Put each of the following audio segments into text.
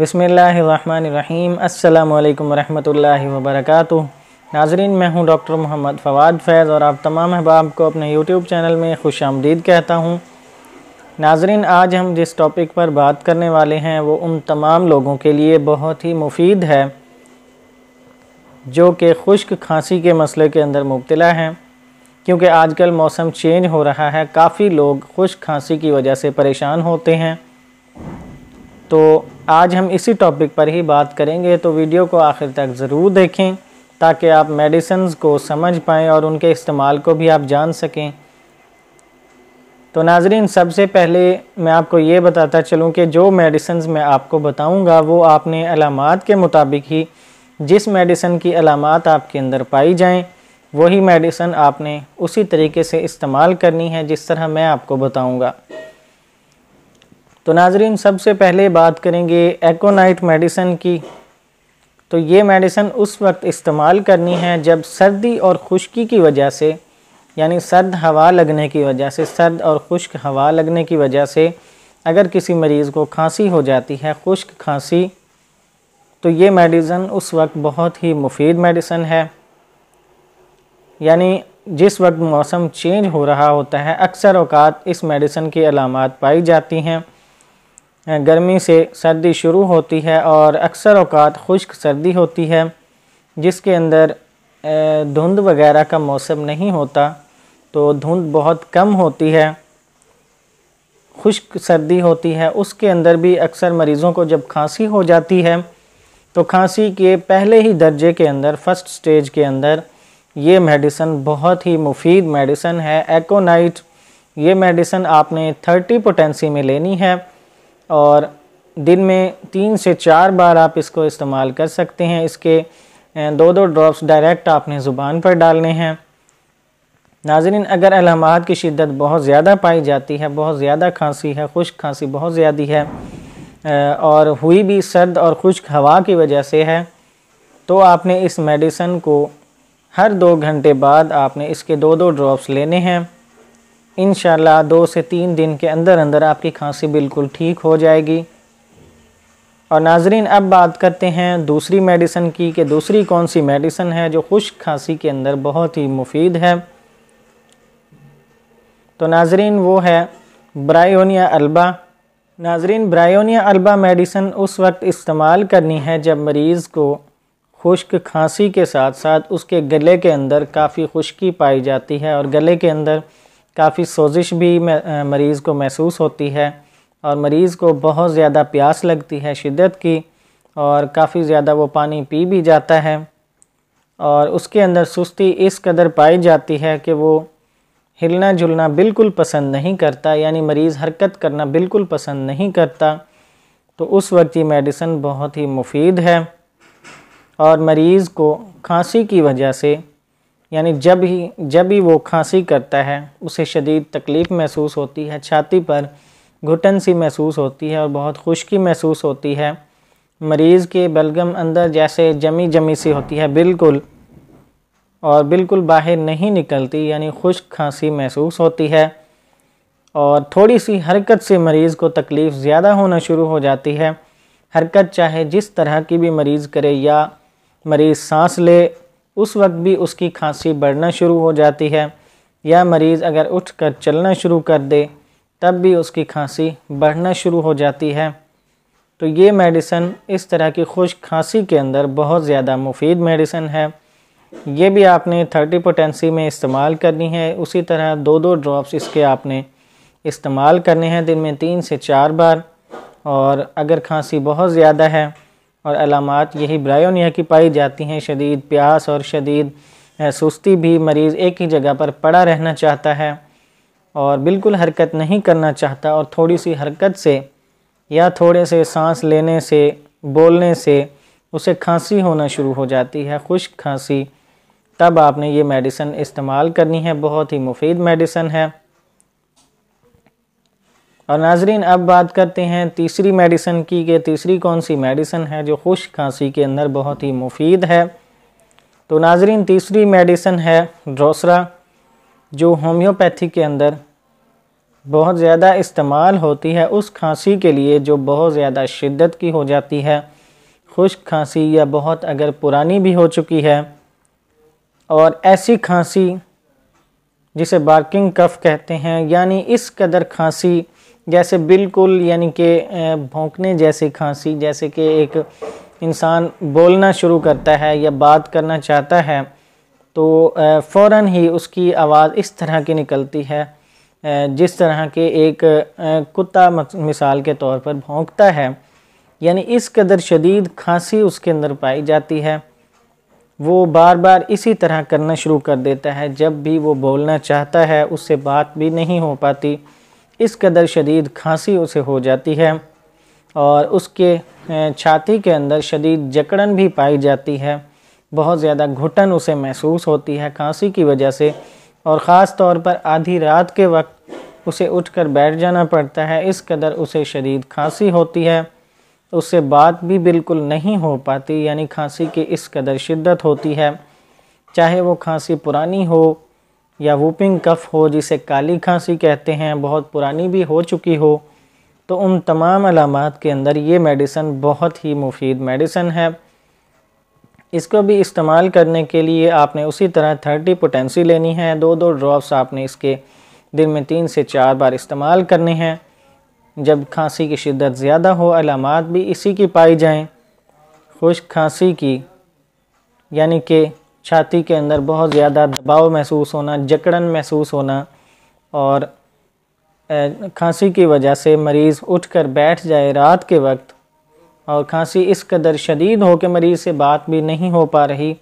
बसमीम् अल्लाम वरहमल वबरक नाजरीन मैं हूं डॉक्टर मोहम्मद फवाद फैज़ और आप तमाम अहबाब को अपने यूट्यूब चैनल में खुश आमदीद कहता हूं नाजरीन आज हम जिस टॉपिक पर बात करने वाले हैं वो उन तमाम लोगों के लिए बहुत ही मुफीद है जो कि खुश्क खांसी के मसले के अंदर मुबतला हैं क्योंकि कल मौसम चेंज हो रहा है काफ़ी लोग खुश्क खांसी की वजह से परेशान होते हैं तो आज हम इसी टॉपिक पर ही बात करेंगे तो वीडियो को आखिर तक ज़रूर देखें ताकि आप मेडिसिन को समझ पाएँ और उनके इस्तेमाल को भी आप जान सकें तो नाजरीन सबसे पहले मैं आपको ये बताता चलूँ कि जो मेडिसिन मैं आपको बताऊँगा वो आपने अलामत के मुताबिक ही जिस मेडिसिन की अलामत आपके अंदर पाई जाएँ वही मेडिसिन आपने उसी तरीके से इस्तेमाल करनी है जिस तरह मैं आपको बताऊँगा तो नाजरीन सबसे पहले बात करेंगे एकोनाइट मेडिसन की तो ये मेडिसन उस वक्त इस्तेमाल करनी है जब सर्दी और खुश्की की वजह से यानी सर्द हवा लगने की वजह से सर्द और खुश्क हवा लगने की वजह से अगर किसी मरीज़ को खांसी हो जाती है खुश्क खांसी तो ये मेडिसन उस वक्त बहुत ही मुफीद मेडिसन है यानी जिस वक्त मौसम चेंज हो रहा होता है अक्सर अवकात इस मेडिसन की अलामत पाई जाती हैं गर्मी से सर्दी शुरू होती है और अक्सर अवकात खुश्क सर्दी होती है जिसके अंदर धुंध वगैरह का मौसम नहीं होता तो धुंध बहुत कम होती है खुश्क सर्दी होती है उसके अंदर भी अक्सर मरीज़ों को जब खांसी हो जाती है तो खांसी के पहले ही दर्जे के अंदर फर्स्ट स्टेज के अंदर ये मेडिसन बहुत ही मुफीद मेडिसन है एकोनाइट ये मेडिसन आपने 30 पोटेंसी में लेनी है और दिन में तीन से चार बार आप इसको इस्तेमाल कर सकते हैं इसके दो दो ड्रॉप्स डायरेक्ट आपने ज़ुबान पर डालने हैं नाजरीन अगर अलहमात की शिद्दत बहुत ज़्यादा पाई जाती है बहुत ज़्यादा खांसी है खुश खांसी बहुत ज़्यादा है और हुई भी सर्द और खुश्क हवा की वजह से है तो आपने इस मेडिसन को हर दो घंटे बाद आपने इसके दो दो ड्रॉप्स लेने हैं इन दो से तीन दिन के अंदर अंदर आपकी खांसी बिल्कुल ठीक हो जाएगी और नाजरीन अब बात करते हैं दूसरी मेडिसन की कि दूसरी कौन सी मेडिसन है जो खुश्क खांसी के अंदर बहुत ही मुफीद है तो नाजरीन वो है ब्रायोनिया अल्बा नाजरीन ब्रायोनिया अल्बा मेडिसन उस वक्त इस्तेमाल करनी है जब मरीज़ को खुश्क खांसी के साथ साथ उसके गले के अंदर काफ़ी खुश्की पाई जाती है और गले के अंदर काफ़ी सोजिश भी मरीज़ को महसूस होती है और मरीज़ को बहुत ज़्यादा प्यास लगती है शिद्दत की और काफ़ी ज़्यादा वो पानी पी भी जाता है और उसके अंदर सुस्ती इस कदर पाई जाती है कि वो हिलना जुलना बिल्कुल पसंद नहीं करता यानी मरीज़ हरकत करना बिल्कुल पसंद नहीं करता तो उस वक्त ये मेडिसन बहुत ही मुफीद है और मरीज़ को खांसी की वजह से यानी जब ही जब ही वो खांसी करता है उसे शदीद तकलीफ़ महसूस होती है छाती पर घुटन सी महसूस होती है और बहुत खुश्की महसूस होती है मरीज़ के बलगम अंदर जैसे जमी जमी सी होती है बिल्कुल और बिल्कुल बाहर नहीं निकलती यानी खुश्क खांसी महसूस होती है और थोड़ी सी हरकत से मरीज़ को तकलीफ़ ज़्यादा होना शुरू हो जाती है हरकत चाहे जिस तरह की भी मरीज़ करे या मरीज़ सांस ले उस वक्त भी उसकी खांसी बढ़ना शुरू हो जाती है या मरीज़ अगर उठकर चलना शुरू कर दे तब भी उसकी खांसी बढ़ना शुरू हो जाती है तो ये मेडिसन इस तरह की खुश खांसी के अंदर बहुत ज़्यादा मुफीद मेडिसन है ये भी आपने थर्टी पोटेंसी में इस्तेमाल करनी है उसी तरह दो दो ड्रॉप्स इसके आपने इस्तेमाल करने हैं दिन में तीन से चार बार और अगर खांसी बहुत ज़्यादा है और अलामत यही ब्रायोनिया की पाई जाती हैं शदीद प्यास और शदीद सुस्ती भी मरीज़ एक ही जगह पर पड़ा रहना चाहता है और बिल्कुल हरकत नहीं करना चाहता और थोड़ी सी हरकत से या थोड़े से सांस लेने से बोलने से उसे खांसी होना शुरू हो जाती है खुश्क खांसी तब आपने ये मेडिसन इस्तेमाल करनी है बहुत ही मुफीद मेडिसन है और नाजरीन अब बात करते हैं तीसरी मेडिसन की कि तीसरी कौन सी मेडिसन है जो खुश खांसी के अंदर बहुत ही मुफीद है तो नाजरीन तीसरी मेडिसन है ड्रोसरा जो होम्योपैथी के अंदर बहुत ज़्यादा इस्तेमाल होती है उस खांसी के लिए जो बहुत ज़्यादा शिद्दत की हो जाती है खुश खांसी या बहुत अगर पुरानी भी हो चुकी है और ऐसी खांसी जिसे बार्किंग कफ कहते हैं यानी इस कदर खांसी जैसे बिल्कुल यानी कि भौंकने जैसी खांसी जैसे कि एक इंसान बोलना शुरू करता है या बात करना चाहता है तो फ़ौर ही उसकी आवाज़ इस तरह की निकलती है जिस तरह के एक कुत्ता मिसाल के तौर पर भौंकता है यानी इस कदर शदीद खांसी उसके अंदर पाई जाती है वो बार बार इसी तरह करना शुरू कर देता है जब भी वो बोलना चाहता है उससे बात भी नहीं हो पाती इस कदर शदीद खांसी उसे हो जाती है और उसके छाती के अंदर शदीद जकड़न भी पाई जाती है बहुत ज़्यादा घुटन उसे महसूस होती है खांसी की वजह से और ख़ास तौर पर आधी रात के वक्त उसे उठकर बैठ जाना पड़ता है इस कदर उसे शदीद खांसी होती है उससे बात भी बिल्कुल नहीं हो पाती यानी खांसी की इस कदर शिद्दत होती है चाहे वो खांसी पुरानी हो या वूपिंग कफ हो जिसे काली खांसी कहते हैं बहुत पुरानी भी हो चुकी हो तो उन तमाम अलामत के अंदर ये मेडिसन बहुत ही मुफीद मेडिसन है इसको भी इस्तेमाल करने के लिए आपने उसी तरह थर्टी पोटेंसी लेनी है दो दो ड्रॉप्स आपने इसके दिन में तीन से चार बार इस्तेमाल करने हैं जब खांसी की शिद्दत ज़्यादा हो अलामत भी इसी की पाई जाएँ खुश खांसी की यानी कि छाती के अंदर बहुत ज़्यादा दबाव महसूस होना जकड़न महसूस होना और खांसी की वजह से मरीज़ उठकर बैठ जाए रात के वक्त और खांसी इस कदर शदीद हो के मरीज़ से बात भी नहीं हो पा रही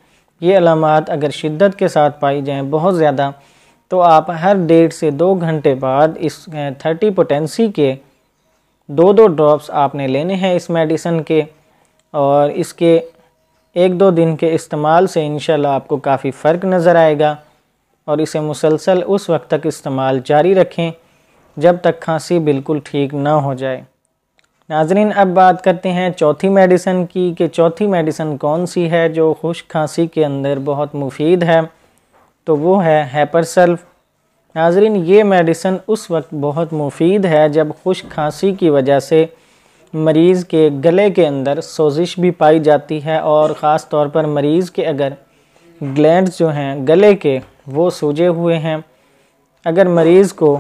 ये अलामत अगर शिद्दत के साथ पाई जाएँ बहुत ज़्यादा तो आप हर डेढ़ से दो घंटे बाद इस थर्टी पोटेंसी के दो दो ड्रॉप्स आपने लेने हैं इस मेडिसन के और इसके एक दो दिन के इस्तेमाल से इन आपको काफ़ी फ़र्क नज़र आएगा और इसे मुसलसल उस वक्त तक इस्तेमाल जारी रखें जब तक खांसी बिल्कुल ठीक ना हो जाए नाजरीन अब बात करते हैं चौथी मेडिसन की कि चौथी मेडिसन कौन सी है जो खुश खांसी के अंदर बहुत मुफीद है तो वो है हैपरसल्फ नाजरीन ये मेडिसन उस वक्त बहुत मुफीद है जब खुश खांसी की वजह से मरीज़ के गले के अंदर सोजिश भी पाई जाती है और ख़ास तौर पर मरीज़ के अगर ग्लैंड जो हैं गले के वो सूजे हुए हैं अगर मरीज़ को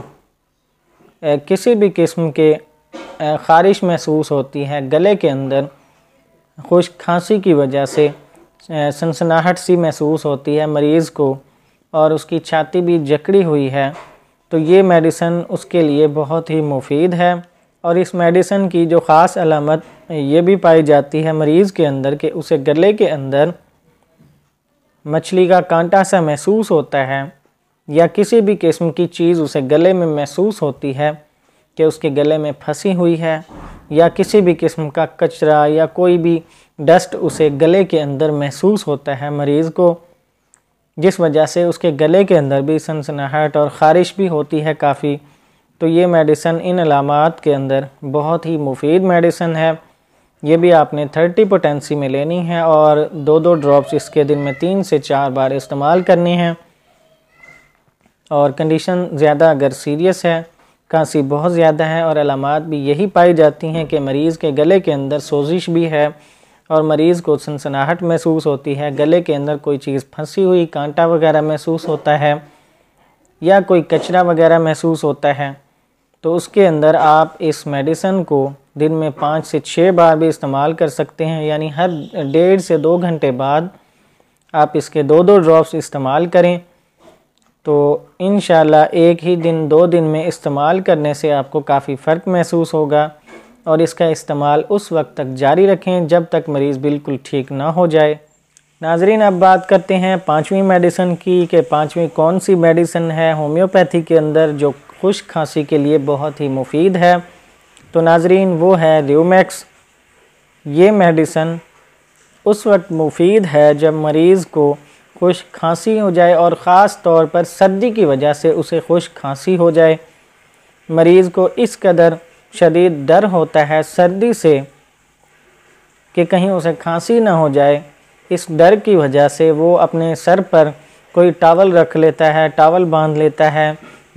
किसी भी किस्म के ख़ारिश महसूस होती है गले के अंदर खुश खांसी की वजह से सनसनाहट सी महसूस होती है मरीज़ को और उसकी छाती भी जकड़ी हुई है तो ये मेडिसन उसके लिए बहुत ही मुफीद है और इस मेडिसन की जो ख़ास अलामत ये भी पाई जाती है मरीज़ के अंदर कि उसे गले के अंदर मछली का कांटा सा महसूस होता है या किसी भी किस्म की चीज़ उसे गले में महसूस होती है कि उसके गले में फंसी हुई है या किसी भी किस्म का कचरा या कोई भी डस्ट उसे गले के अंदर महसूस होता है मरीज़ को जिस वजह से उसके गले के अंदर भी सनसनाहट और ख़ारिश भी होती है काफ़ी तो ये मेडिसन इन अलामत के अंदर बहुत ही मुफीद मेडिसन है ये भी आपने थर्टी पोटेंसी में लेनी है और दो दो ड्रॉप्स इसके दिन में तीन से चार बार इस्तेमाल करनी है और कंडीशन ज़्यादा अगर सीरियस है खांसी बहुत ज़्यादा है और अलामत भी यही पाई जाती हैं कि मरीज़ के गले के अंदर सोजिश भी है और मरीज़ को सनसनाहट महसूस होती है गले के अंदर कोई चीज़ फंसी हुई कांटा वगैरह महसूस होता है या कोई कचरा वगैरह महसूस होता है तो उसके अंदर आप इस मेडिसन को दिन में पाँच से छः बार भी इस्तेमाल कर सकते हैं यानी हर डेढ़ से दो घंटे बाद आप इसके दो दो ड्रॉप्स इस्तेमाल करें तो इन एक ही दिन दो दिन में इस्तेमाल करने से आपको काफ़ी फ़र्क महसूस होगा और इसका इस्तेमाल उस वक्त तक जारी रखें जब तक मरीज़ बिल्कुल ठीक ना हो जाए नाजरीन अब बात करते हैं पाँचवीं मेडिसन की कि पाँचवीं कौन सी मेडिसन है होम्योपैथी के अंदर जो खुश खांसी के लिए बहुत ही मुफीद है तो नाजरीन वो है रिमैक्स ये मेडिसन उस वक्त मुफीद है जब मरीज़ को खुश खांसी हो जाए और ख़ास तौर पर सर्दी की वजह से उसे खुश खांसी हो जाए मरीज़ को इस कदर शदीद डर होता है सर्दी से कि कहीं उसे खांसी ना हो जाए इस डर की वजह से वो अपने सर पर कोई टावल रख लेता है टावल बांध लेता है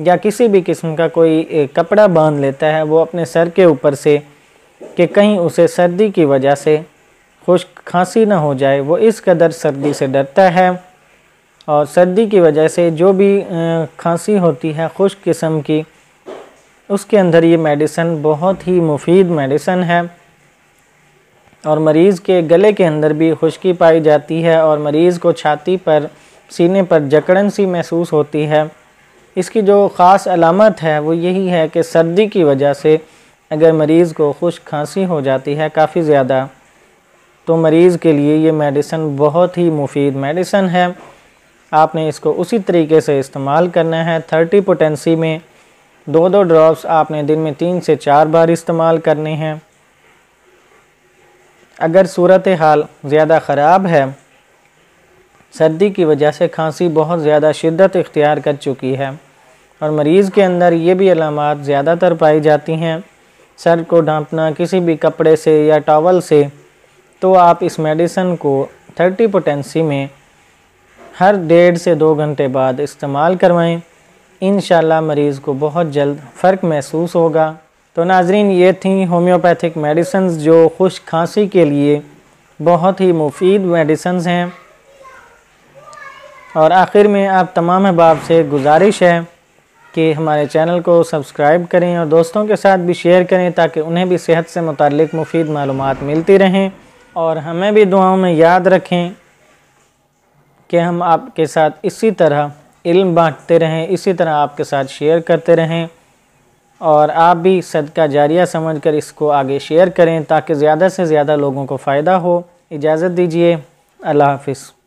या किसी भी किस्म का कोई कपड़ा बांध लेता है वो अपने सर के ऊपर से कि कहीं उसे सर्दी की वजह से खुश्क खांसी ना हो जाए वो इस कदर सर्दी से डरता है और सर्दी की वजह से जो भी खांसी होती है खुश किस्म की उसके अंदर ये मेडिसन बहुत ही मुफीद मेडिसन है और मरीज़ के गले के अंदर भी खुश्की पाई जाती है और मरीज़ को छाती पर सीने पर जकड़न सी महसूस होती है इसकी जो ख़ास अलामत है वो यही है कि सर्दी की वजह से अगर मरीज़ को खुश खांसी हो जाती है काफ़ी ज़्यादा तो मरीज़ के लिए ये मेडिसन बहुत ही मुफीद मेडिसन है आपने इसको उसी तरीके से इस्तेमाल करना है थर्टी पोटेंसी में दो दो ड्रॉप्स आपने दिन में तीन से चार बार इस्तेमाल करने हैं अगर सूरत हाल ज़्यादा ख़राब है सर्दी की वजह से खांसी बहुत ज़्यादा शिद्दत इख्तियार कर चुकी है और मरीज़ के अंदर ये भी अलामत ज़्यादातर पाई जाती हैं सर को ढांपना किसी भी कपड़े से या टॉवल से तो आप इस मेडिसन को थर्टी पोटेंसी में हर डेढ़ से दो घंटे बाद इस्तेमाल करवाएं इन मरीज़ को बहुत जल्द फ़र्क महसूस होगा तो नाजरीन ये थी होम्योपैथिक मेडिसन्स जो खुश खांसी के लिए बहुत ही मुफीद मेडिसन्स हैं और आखिर में आप तमाम अहबाब से गुजारिश है कि हमारे चैनल को सब्सक्राइब करें और दोस्तों के साथ भी शेयर करें ताकि उन्हें भी सेहत से मुतक मुफीद मालूम मिलती रहें और हमें भी दुआओं में याद रखें कि हम आपके साथ इसी तरह इल्म बांटते रहें इसी तरह आपके साथ शेयर करते रहें और आप भी सदका जारिया समझकर इसको आगे शेयर करें ताकि ज़्यादा से ज़्यादा लोगों को फ़ायदा हो इजाज़त दीजिए अल्लाह हाफिज़